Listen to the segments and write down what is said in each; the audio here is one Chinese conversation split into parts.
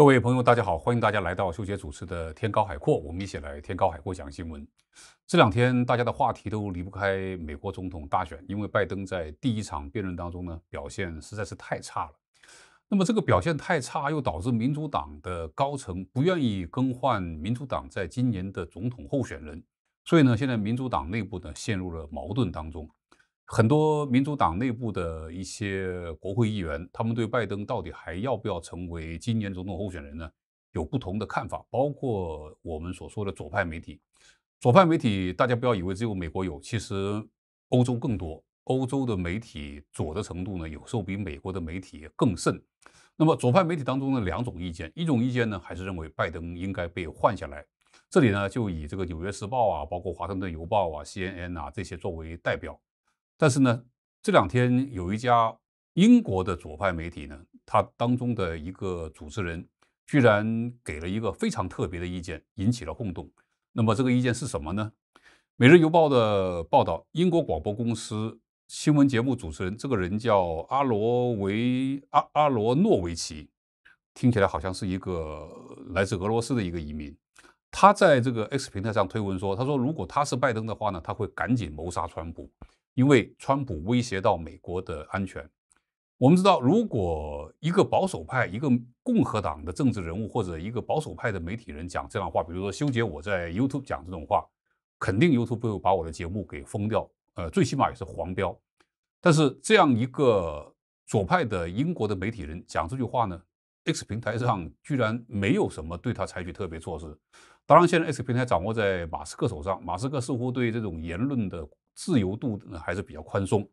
各位朋友，大家好，欢迎大家来到秀杰主持的《天高海阔》，我们一起来天高海阔讲新闻。这两天大家的话题都离不开美国总统大选，因为拜登在第一场辩论当中呢表现实在是太差了。那么这个表现太差，又导致民主党的高层不愿意更换民主党在今年的总统候选人，所以呢现在民主党内部呢陷入了矛盾当中。很多民主党内部的一些国会议员，他们对拜登到底还要不要成为今年总统候选人呢，有不同的看法。包括我们所说的左派媒体，左派媒体大家不要以为只有美国有，其实欧洲更多。欧洲的媒体左的程度呢，有时候比美国的媒体更甚。那么左派媒体当中的两种意见，一种意见呢，还是认为拜登应该被换下来。这里呢，就以这个《纽约时报》啊，包括《华盛顿邮报》啊、C N N 啊这些作为代表。但是呢，这两天有一家英国的左派媒体呢，它当中的一个主持人居然给了一个非常特别的意见，引起了轰动。那么这个意见是什么呢？《每日邮报》的报道，英国广播公司新闻节目主持人，这个人叫阿罗维阿阿罗诺维奇，听起来好像是一个来自俄罗斯的一个移民。他在这个 X 平台上推文说：“他说，如果他是拜登的话呢，他会赶紧谋杀川普。”因为川普威胁到美国的安全，我们知道，如果一个保守派、一个共和党的政治人物或者一个保守派的媒体人讲这样的话，比如说修杰我在 YouTube 讲这种话，肯定 YouTube 会把我的节目给封掉，呃，最起码也是黄标。但是这样一个左派的英国的媒体人讲这句话呢，X 平台上居然没有什么对他采取特别措施。当然，现在 X 平台掌握在马斯克手上，马斯克似乎对这种言论的。自由度还是比较宽松。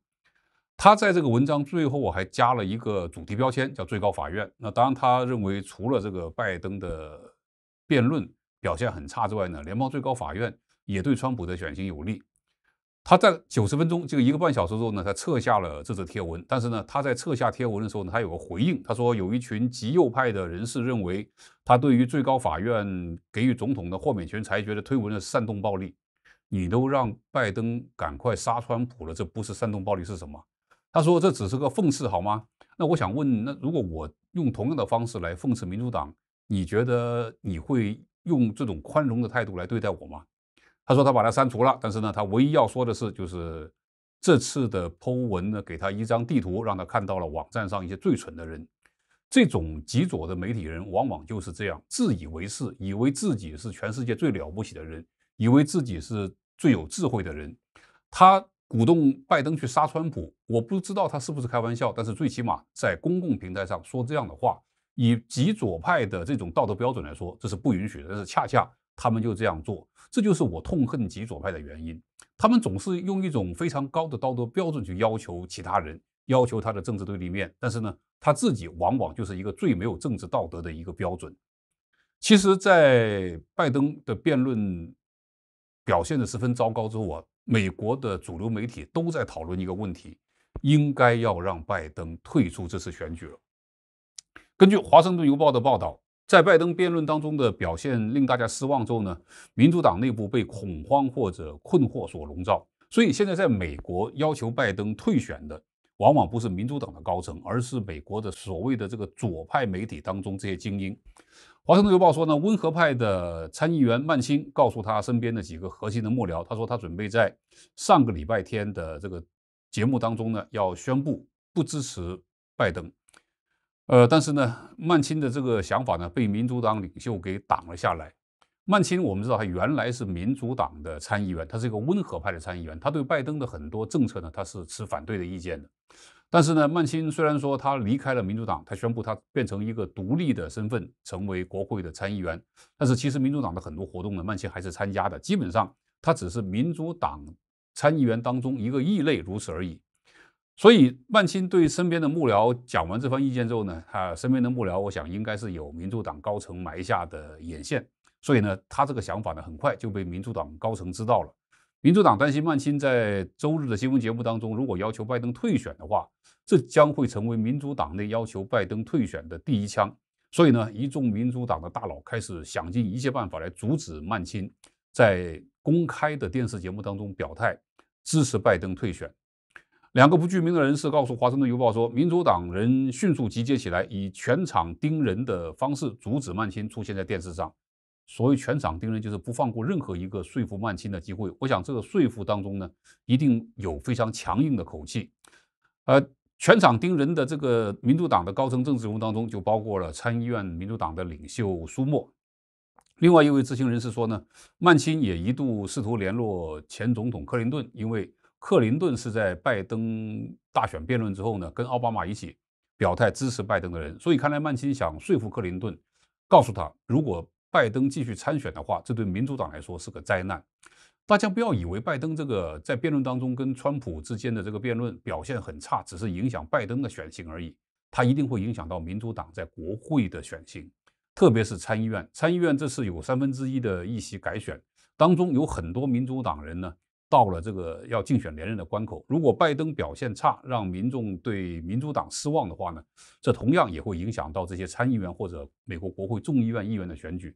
他在这个文章最后，我还加了一个主题标签，叫最高法院。那当然，他认为除了这个拜登的辩论表现很差之外呢，联邦最高法院也对川普的选情有利。他在九十分钟，这个一个半小时之后呢，他撤下了这则贴文。但是呢，他在撤下贴文的时候呢，他有个回应，他说有一群极右派的人士认为他对于最高法院给予总统的豁免权裁决的推文煽动暴力。你都让拜登赶快杀川普了，这不是煽动暴力是什么？他说这只是个讽刺，好吗？那我想问，那如果我用同样的方式来讽刺民主党，你觉得你会用这种宽容的态度来对待我吗？他说他把它删除了，但是呢，他唯一要说的是，就是这次的剖文呢，给他一张地图，让他看到了网站上一些最蠢的人。这种极左的媒体人往往就是这样自以为是，以为自己是全世界最了不起的人。以为自己是最有智慧的人，他鼓动拜登去杀川普。我不知道他是不是开玩笑，但是最起码在公共平台上说这样的话，以极左派的这种道德标准来说，这是不允许的。但是恰恰他们就这样做，这就是我痛恨极左派的原因。他们总是用一种非常高的道德标准去要求其他人，要求他的政治对立面，但是呢，他自己往往就是一个最没有政治道德的一个标准。其实，在拜登的辩论。表现得十分糟糕之后啊，美国的主流媒体都在讨论一个问题：应该要让拜登退出这次选举了。根据《华盛顿邮报》的报道，在拜登辩论当中的表现令大家失望之后呢，民主党内部被恐慌或者困惑所笼罩。所以现在在美国要求拜登退选的，往往不是民主党的高层，而是美国的所谓的这个左派媒体当中这些精英。华盛顿邮报说呢，温和派的参议员曼青告诉他身边的几个核心的幕僚，他说他准备在上个礼拜天的这个节目当中呢，要宣布不支持拜登。呃，但是呢，曼青的这个想法呢，被民主党领袖给挡了下来。曼青，我们知道他原来是民主党的参议员，他是一个温和派的参议员，他对拜登的很多政策呢，他是持反对的意见的。但是呢，曼青虽然说他离开了民主党，他宣布他变成一个独立的身份，成为国会的参议员。但是其实民主党的很多活动呢，曼青还是参加的。基本上他只是民主党参议员当中一个异类，如此而已。所以曼青对身边的幕僚讲完这番意见之后呢，他身边的幕僚，我想应该是有民主党高层埋下的眼线，所以呢，他这个想法呢，很快就被民主党高层知道了。民主党担心曼青在周日的新闻节目当中，如果要求拜登退选的话，这将会成为民主党内要求拜登退选的第一枪。所以呢，一众民主党的大佬开始想尽一切办法来阻止曼青在公开的电视节目当中表态支持拜登退选。两个不具名的人士告诉《华盛顿邮报》说，民主党人迅速集结起来，以全场盯人的方式阻止曼青出现在电视上。所谓全场盯人，就是不放过任何一个说服曼青的机会。我想，这个说服当中呢，一定有非常强硬的口气。呃，全场盯人的这个民主党的高层政治人物当中，就包括了参议院民主党的领袖舒默。另外一位知情人士说呢，曼青也一度试图联络前总统克林顿，因为克林顿是在拜登大选辩论之后呢，跟奥巴马一起表态支持拜登的人。所以看来，曼青想说服克林顿，告诉他如果拜登继续参选的话，这对民主党来说是个灾难。大家不要以为拜登这个在辩论当中跟川普之间的这个辩论表现很差，只是影响拜登的选情而已。他一定会影响到民主党在国会的选情，特别是参议院。参议院这次有三分之一的议席改选，当中有很多民主党人呢。到了这个要竞选连任的关口，如果拜登表现差，让民众对民主党失望的话呢，这同样也会影响到这些参议员或者美国国会众议院议员的选举。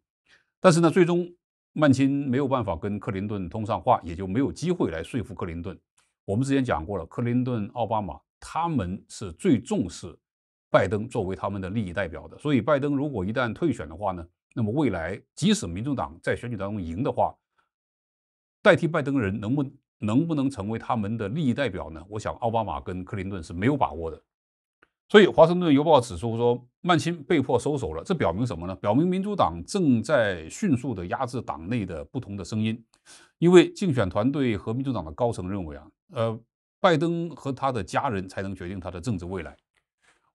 但是呢，最终曼钦没有办法跟克林顿通上话，也就没有机会来说服克林顿。我们之前讲过了，克林顿、奥巴马他们是最重视拜登作为他们的利益代表的。所以，拜登如果一旦退选的话呢，那么未来即使民主党在选举当中赢的话，代替拜登的人能不能不能成为他们的利益代表呢？我想奥巴马跟克林顿是没有把握的。所以《华盛顿邮报》指出说，曼钦被迫收手了。这表明什么呢？表明民主党正在迅速地压制党内的不同的声音，因为竞选团队和民主党的高层认为啊，呃，拜登和他的家人才能决定他的政治未来。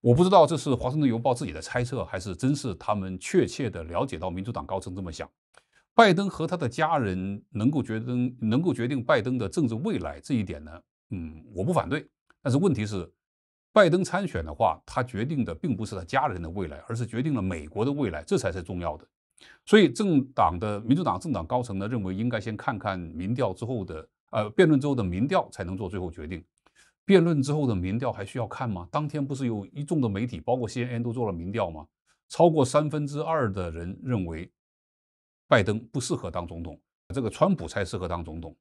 我不知道这是《华盛顿邮报》自己的猜测，还是真是他们确切地了解到民主党高层这么想。拜登和他的家人能够决定能够决定拜登的政治未来这一点呢？嗯，我不反对。但是问题是，拜登参选的话，他决定的并不是他家人的未来，而是决定了美国的未来，这才是重要的。所以政党的民主党政党高层呢，认为应该先看看民调之后的呃辩论之后的民调，才能做最后决定。辩论之后的民调还需要看吗？当天不是有一众的媒体，包括 CNN 都做了民调吗？超过三分之二的人认为。拜登不适合当总统，这个川普才适合当总统。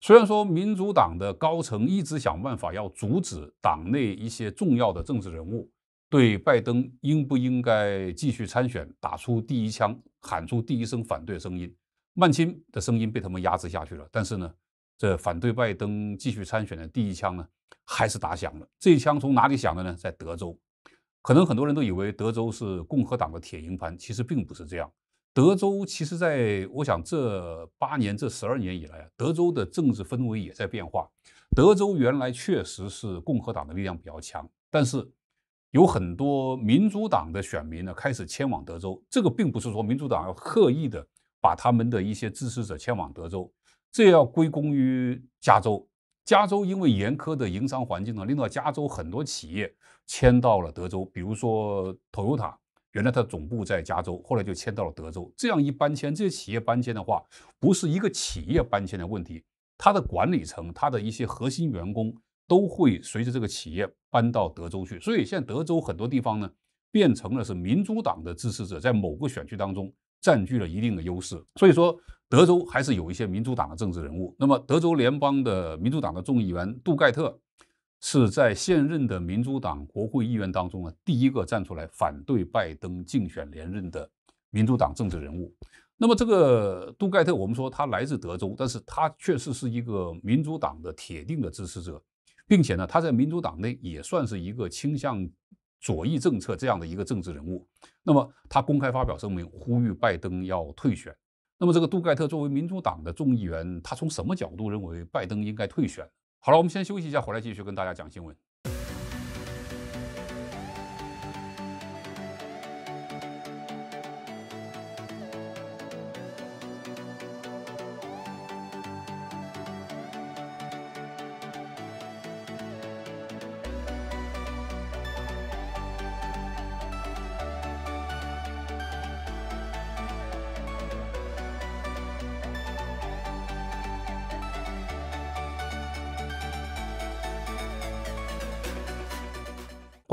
虽然说民主党的高层一直想办法要阻止党内一些重要的政治人物对拜登应不应该继续参选打出第一枪，喊出第一声反对声音，曼钦的声音被他们压制下去了。但是呢，这反对拜登继续参选的第一枪呢，还是打响了。这一枪从哪里响的呢？在德州，可能很多人都以为德州是共和党的铁营盘，其实并不是这样。德州其实，在我想这八年、这十二年以来啊，德州的政治氛围也在变化。德州原来确实是共和党的力量比较强，但是有很多民主党的选民呢开始迁往德州。这个并不是说民主党要刻意的把他们的一些支持者迁往德州，这要归功于加州。加州因为严苛的营商环境呢，令到加州很多企业迁到了德州，比如说塔。原来它总部在加州，后来就迁到了德州。这样一搬迁，这些企业搬迁的话，不是一个企业搬迁的问题，它的管理层、它的一些核心员工都会随着这个企业搬到德州去。所以现在德州很多地方呢，变成了是民主党的支持者在某个选区当中占据了一定的优势。所以说，德州还是有一些民主党的政治人物。那么，德州联邦的民主党的众议员杜盖特。是在现任的民主党国会议员当中啊，第一个站出来反对拜登竞选连任的民主党政治人物。那么这个杜盖特，我们说他来自德州，但是他确实是一个民主党的铁定的支持者，并且呢，他在民主党内也算是一个倾向左翼政策这样的一个政治人物。那么他公开发表声明，呼吁拜登要退选。那么这个杜盖特作为民主党的众议员，他从什么角度认为拜登应该退选？好了，我们先休息一下，回来继续跟大家讲新闻。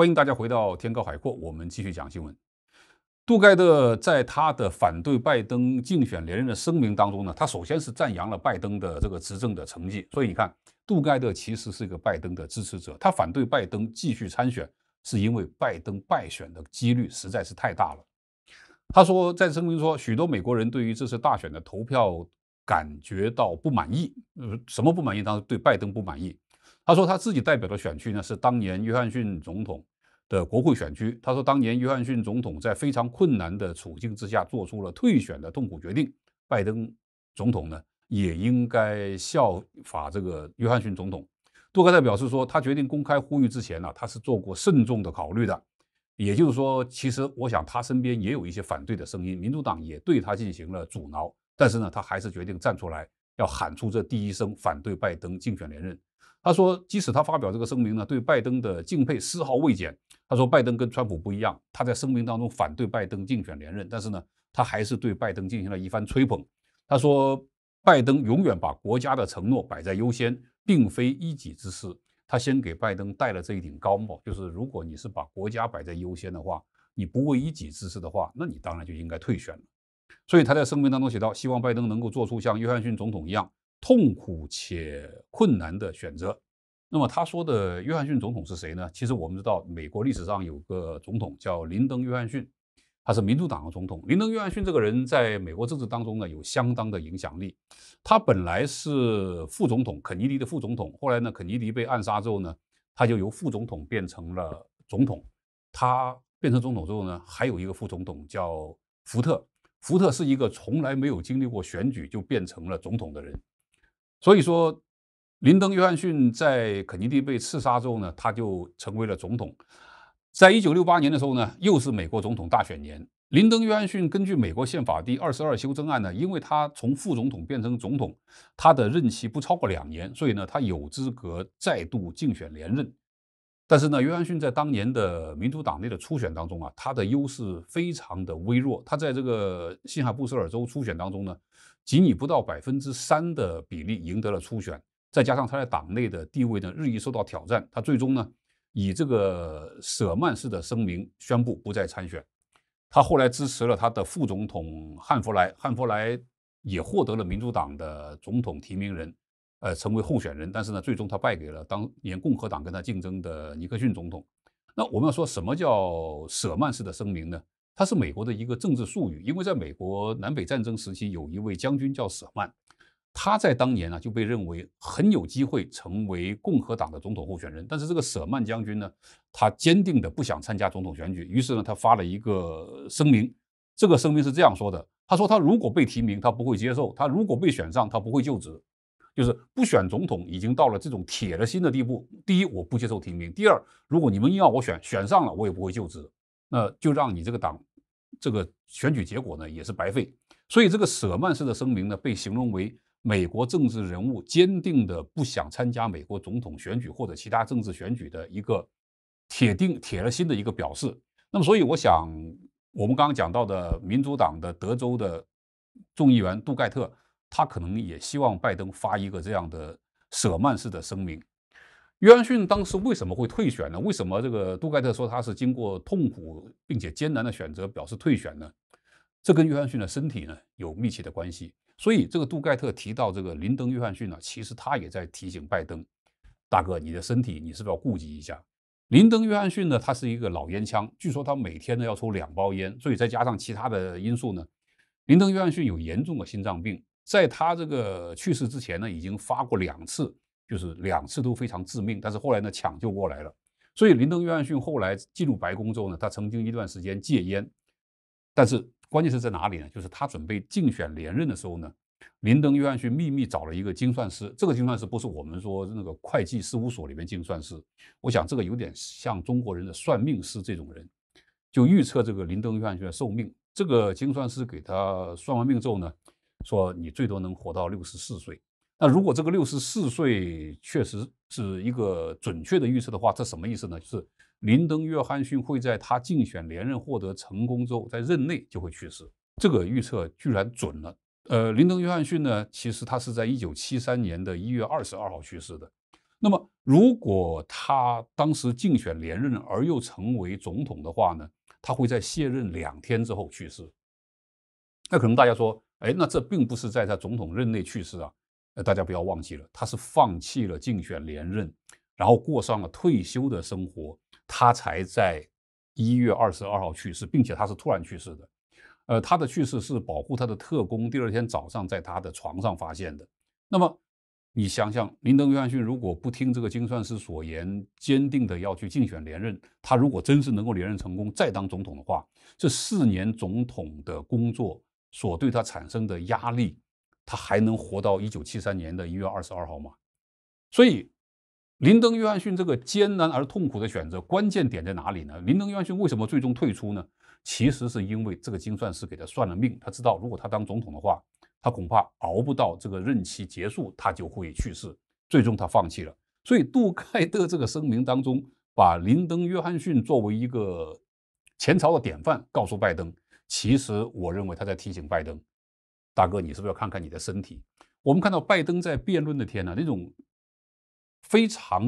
欢迎大家回到《天高海阔》，我们继续讲新闻。杜盖特在他的反对拜登竞选连任的声明当中呢，他首先是赞扬了拜登的这个执政的成绩，所以你看，杜盖特其实是一个拜登的支持者。他反对拜登继续参选，是因为拜登败选的几率实在是太大了。他说，在声明说，许多美国人对于这次大选的投票感觉到不满意，呃，什么不满意？当对拜登不满意。他说他自己代表的选区呢，是当年约翰逊总统。的国会选区，他说，当年约翰逊总统在非常困难的处境之下做出了退选的痛苦决定，拜登总统呢也应该效法这个约翰逊总统。杜克塞表示说，他决定公开呼吁之前呢，他是做过慎重的考虑的，也就是说，其实我想他身边也有一些反对的声音，民主党也对他进行了阻挠，但是呢，他还是决定站出来，要喊出这第一声反对拜登竞选连任。他说，即使他发表这个声明呢，对拜登的敬佩丝毫未减。他说，拜登跟川普不一样，他在声明当中反对拜登竞选连任，但是呢，他还是对拜登进行了一番吹捧。他说，拜登永远把国家的承诺摆在优先，并非一己之私。他先给拜登戴了这一顶高帽，就是如果你是把国家摆在优先的话，你不为一己之私的话，那你当然就应该退选了。所以他在声明当中写到，希望拜登能够做出像约翰逊总统一样痛苦且困难的选择。那么他说的约翰逊总统是谁呢？其实我们知道，美国历史上有个总统叫林登·约翰逊，他是民主党的总统。林登·约翰逊这个人在美国政治当中呢有相当的影响力。他本来是副总统肯尼迪的副总统，后来呢肯尼迪被暗杀之后呢，他就由副总统变成了总统。他变成总统之后呢，还有一个副总统叫福特。福特是一个从来没有经历过选举就变成了总统的人，所以说。林登·约翰逊在肯尼迪被刺杀之后呢，他就成为了总统。在一九六八年的时候呢，又是美国总统大选年。林登·约翰逊根据美国宪法第二十二修正案呢，因为他从副总统变成总统，他的任期不超过两年，所以呢，他有资格再度竞选连任。但是呢，约翰逊在当年的民主党内的初选当中啊，他的优势非常的微弱。他在这个新罕布什尔州初选当中呢，仅以不到百分之三的比例赢得了初选。再加上他在党内的地位呢日益受到挑战，他最终呢以这个舍曼式的声明宣布不再参选。他后来支持了他的副总统汉弗莱，汉弗莱也获得了民主党的总统提名人，呃，成为候选人。但是呢，最终他败给了当年共和党跟他竞争的尼克逊总统。那我们要说什么叫舍曼式的声明呢？它是美国的一个政治术语，因为在美国南北战争时期有一位将军叫舍曼。他在当年呢就被认为很有机会成为共和党的总统候选人，但是这个舍曼将军呢，他坚定的不想参加总统选举，于是呢他发了一个声明，这个声明是这样说的：他说他如果被提名，他不会接受；他如果被选上，他不会就职，就是不选总统已经到了这种铁了心的地步。第一，我不接受提名；第二，如果你们硬要我选，选上了我也不会就职，那就让你这个党这个选举结果呢也是白费。所以这个舍曼式的声明呢被形容为。美国政治人物坚定的不想参加美国总统选举或者其他政治选举的一个铁定铁了心的一个表示。那么，所以我想，我们刚刚讲到的民主党的德州的众议员杜盖特，他可能也希望拜登发一个这样的舍曼式的声明。约翰逊当时为什么会退选呢？为什么这个杜盖特说他是经过痛苦并且艰难的选择表示退选呢？这跟约翰逊的身体呢有密切的关系。所以这个杜盖特提到这个林登·约翰逊呢，其实他也在提醒拜登大哥，你的身体你是不是要顾及一下？林登·约翰逊呢，他是一个老烟枪，据说他每天呢要抽两包烟，所以再加上其他的因素呢，林登·约翰逊有严重的心脏病，在他这个去世之前呢，已经发过两次，就是两次都非常致命，但是后来呢抢救过来了。所以林登·约翰逊后来进入白宫之后呢，他曾经一段时间戒烟，但是。关键是在哪里呢？就是他准备竞选连任的时候呢，林登·约翰逊秘密找了一个精算师。这个精算师不是我们说那个会计事务所里面精算师，我想这个有点像中国人的算命师这种人，就预测这个林登·约翰逊寿命。这个精算师给他算完命之后呢，说你最多能活到六十四岁。那如果这个六十四岁确实是一个准确的预测的话，这什么意思呢？就是。林登·约翰逊会在他竞选连任获得成功之后，在任内就会去世。这个预测居然准了。呃，林登·约翰逊呢，其实他是在一九七三年的一月二十二号去世的。那么，如果他当时竞选连任而又成为总统的话呢，他会在卸任两天之后去世。那可能大家说，哎，那这并不是在他总统任内去世啊。呃，大家不要忘记了，他是放弃了竞选连任，然后过上了退休的生活。他才在一月二十二号去世，并且他是突然去世的。呃，他的去世是保护他的特工第二天早上在他的床上发现的。那么，你想想，林登·约翰逊如果不听这个精算师所言，坚定的要去竞选连任，他如果真是能够连任成功，再当总统的话，这四年总统的工作所对他产生的压力，他还能活到一九七三年的一月二十二号吗？所以。林登·约翰逊这个艰难而痛苦的选择，关键点在哪里呢？林登·约翰逊为什么最终退出呢？其实是因为这个精算师给他算了命，他知道如果他当总统的话，他恐怕熬不到这个任期结束，他就会去世。最终他放弃了。所以杜盖的这个声明当中，把林登·约翰逊作为一个前朝的典范，告诉拜登。其实我认为他在提醒拜登，大哥，你是不是要看看你的身体？我们看到拜登在辩论的天呐，那种。非常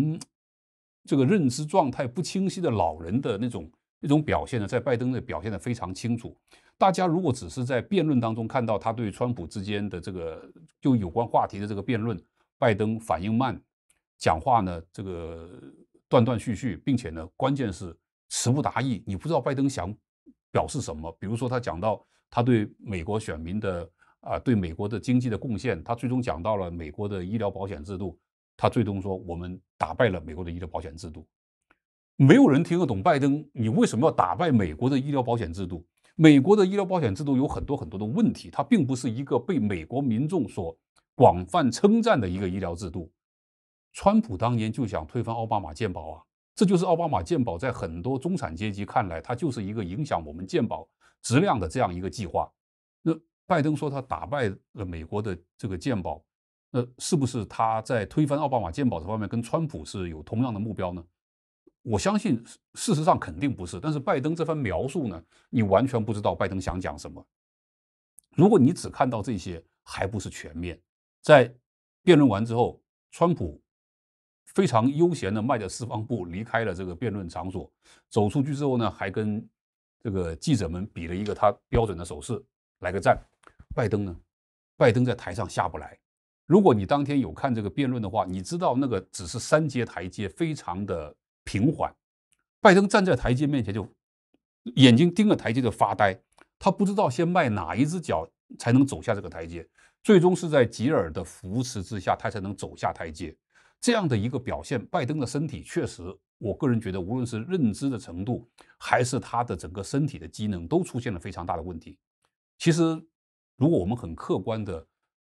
这个认知状态不清晰的老人的那种那种表现呢，在拜登的表现的非常清楚。大家如果只是在辩论当中看到他对川普之间的这个就有关话题的这个辩论，拜登反应慢，讲话呢这个断断续续，并且呢关键是词不达意，你不知道拜登想表示什么。比如说他讲到他对美国选民的啊对美国的经济的贡献，他最终讲到了美国的医疗保险制度。他最终说：“我们打败了美国的医疗保险制度，没有人听得懂拜登，你为什么要打败美国的医疗保险制度？美国的医疗保险制度有很多很多的问题，它并不是一个被美国民众所广泛称赞的一个医疗制度。川普当年就想推翻奥巴马健保啊，这就是奥巴马健保在很多中产阶级看来，它就是一个影响我们健保质量的这样一个计划。那拜登说他打败了美国的这个健保。”那是不是他在推翻奥巴马健保这方面跟川普是有同样的目标呢？我相信，事实上肯定不是。但是拜登这番描述呢，你完全不知道拜登想讲什么。如果你只看到这些，还不是全面。在辩论完之后，川普非常悠闲的迈着四方步离开了这个辩论场所。走出去之后呢，还跟这个记者们比了一个他标准的手势，来个赞。拜登呢，拜登在台上下不来。如果你当天有看这个辩论的话，你知道那个只是三阶台阶，非常的平缓。拜登站在台阶面前就眼睛盯着台阶就发呆，他不知道先迈哪一只脚才能走下这个台阶。最终是在吉尔的扶持之下，他才能走下台阶。这样的一个表现，拜登的身体确实，我个人觉得，无论是认知的程度，还是他的整个身体的机能，都出现了非常大的问题。其实，如果我们很客观的，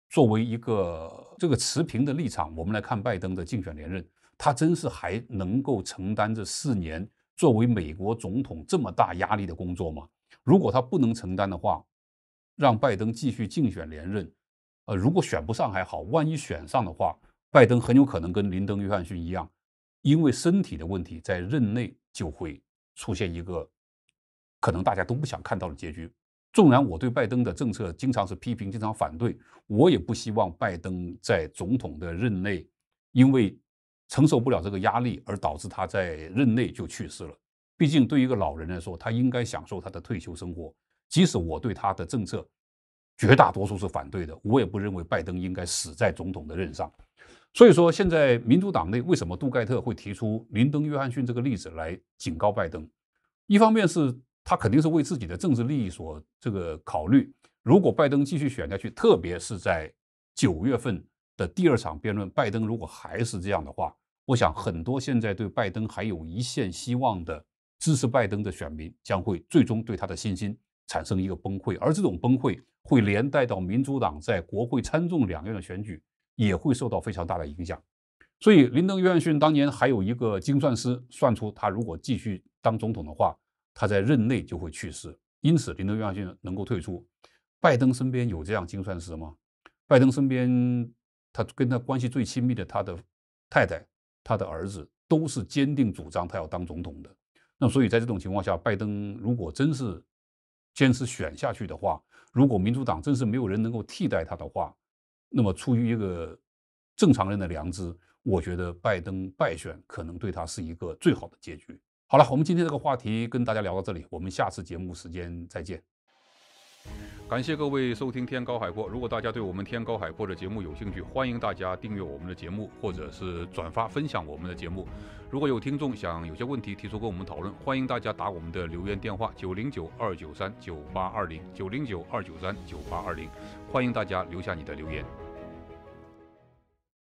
作为一个这个持平的立场，我们来看拜登的竞选连任，他真是还能够承担这四年作为美国总统这么大压力的工作吗？如果他不能承担的话，让拜登继续竞选连任，呃，如果选不上还好，万一选上的话，拜登很有可能跟林登·约翰逊一样，因为身体的问题，在任内就会出现一个可能大家都不想看到的结局。纵然我对拜登的政策经常是批评，经常反对，我也不希望拜登在总统的任内，因为承受不了这个压力而导致他在任内就去世了。毕竟对一个老人来说，他应该享受他的退休生活。即使我对他的政策绝大多数是反对的，我也不认为拜登应该死在总统的任上。所以说，现在民主党内为什么杜盖特会提出林登·约翰逊这个例子来警告拜登？一方面是。他肯定是为自己的政治利益所这个考虑。如果拜登继续选下去，特别是在九月份的第二场辩论，拜登如果还是这样的话，我想很多现在对拜登还有一线希望的支持拜登的选民将会最终对他的信心产生一个崩溃，而这种崩溃会连带到民主党在国会参众两院的选举也会受到非常大的影响。所以林登·约翰逊当年还有一个精算师算出，他如果继续当总统的话。他在任内就会去世，因此林德约翰逊能够退出。拜登身边有这样精算师吗？拜登身边，他跟他关系最亲密的，他的太太、他的儿子，都是坚定主张他要当总统的。那所以在这种情况下，拜登如果真是坚持选下去的话，如果民主党真是没有人能够替代他的话，那么出于一个正常人的良知，我觉得拜登败选可能对他是一个最好的结局。好了，我们今天这个话题跟大家聊到这里，我们下次节目时间再见。感谢各位收听《天高海阔》，如果大家对我们《天高海阔》的节目有兴趣，欢迎大家订阅我们的节目，或者是转发分享我们的节目。如果有听众想有些问题提出跟我们讨论，欢迎大家打我们的留言电话九零九二九三九八二零九零九二九三九八二零，欢迎大家留下你的留言。